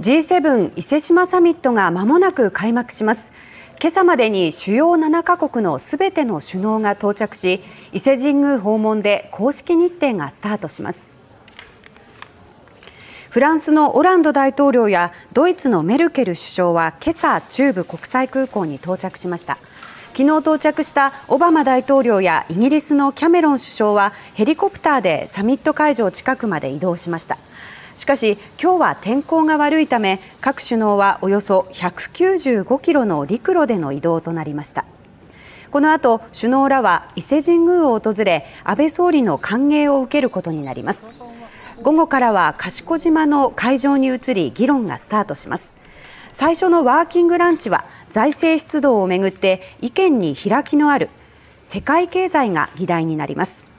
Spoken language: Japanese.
G7 伊勢志摩サミットがまもなく開幕します今朝までに主要7カ国のすべての首脳が到着し伊勢神宮訪問で公式日程がスタートしますフランスのオランド大統領やドイツのメルケル首相は今朝中部国際空港に到着しました昨日到着したオバマ大統領やイギリスのキャメロン首相はヘリコプターでサミット会場近くまで移動しましたしかし今日は天候が悪いため各首脳はおよそ195キロの陸路での移動となりましたこの後首脳らは伊勢神宮を訪れ安倍総理の歓迎を受けることになります午後からは賢島の会場に移り議論がスタートします最初のワーキングランチは財政出動をめぐって意見に開きのある世界経済が議題になります